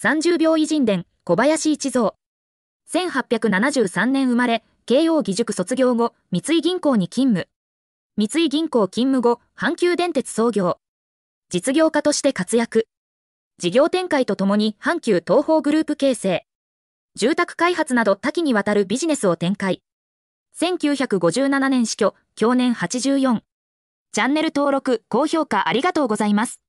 30秒偉人伝、小林一蔵。1873年生まれ、慶応義塾卒業後、三井銀行に勤務。三井銀行勤務後、阪急電鉄創業。実業家として活躍。事業展開とともに阪急東方グループ形成。住宅開発など多岐にわたるビジネスを展開。1957年死去、去年84。チャンネル登録、高評価ありがとうございます。